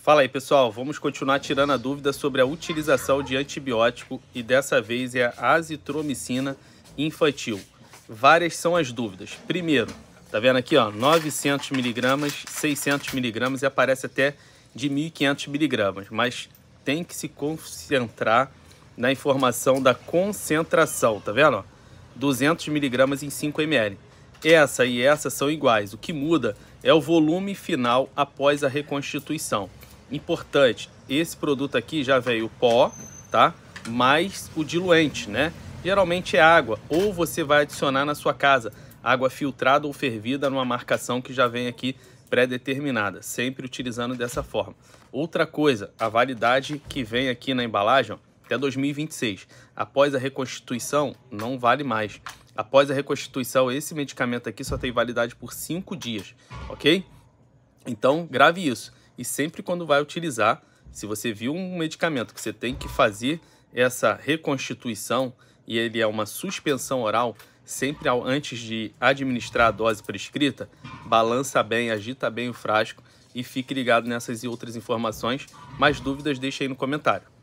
Fala aí, pessoal. Vamos continuar tirando a dúvida sobre a utilização de antibiótico e dessa vez é a azitromicina infantil. Várias são as dúvidas. Primeiro, tá vendo aqui, ó, 900 miligramas, 600 miligramas e aparece até de 1500 miligramas, mas tem que se concentrar na informação da concentração, tá vendo? Ó? 200 miligramas em 5 ml. Essa e essa são iguais. O que muda é o volume final após a reconstituição. Importante, esse produto aqui já veio o pó, tá? Mais o diluente, né? Geralmente é água, ou você vai adicionar na sua casa água filtrada ou fervida numa marcação que já vem aqui pré-determinada, sempre utilizando dessa forma. Outra coisa, a validade que vem aqui na embalagem ó, até 2026. Após a reconstituição, não vale mais. Após a reconstituição, esse medicamento aqui só tem validade por 5 dias, ok? Então, grave isso e sempre quando vai utilizar, se você viu um medicamento que você tem que fazer essa reconstituição e ele é uma suspensão oral, sempre ao, antes de administrar a dose prescrita, balança bem, agita bem o frasco e fique ligado nessas e outras informações. Mais dúvidas, deixe aí no comentário.